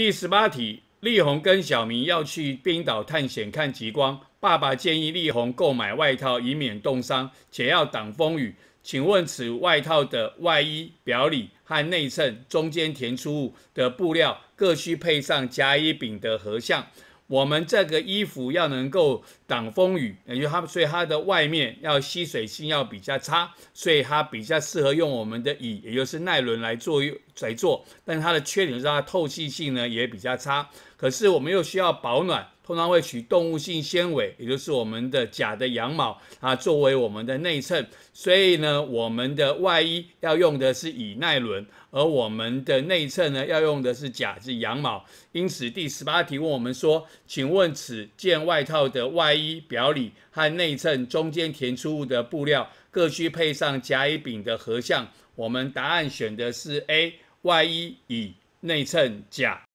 第十八题，丽红跟小明要去冰岛探险看极光，爸爸建议丽红购买外套，以免冻伤且要挡风雨。请问此外套的外衣、表里和内衬中间填充物的布料各需配上甲、乙、丙的合相。我们这个衣服要能够挡风雨，因为它所以它的外面要吸水性要比较差，所以它比较适合用我们的乙，也就是耐轮来做来做。但它的缺点是它透气性呢也比较差。可是我们又需要保暖。通常会取动物性纤维，也就是我们的甲的羊毛啊，作为我们的内衬。所以呢，我们的外衣要用的是乙耐纶，而我们的内衬呢要用的是甲是羊毛。因此，第十八题问我们说，请问此件外套的外衣、表里和内衬中间填充物的布料，各需配上甲、乙、丙的合项？我们答案选的是 A，外衣乙，内衬甲。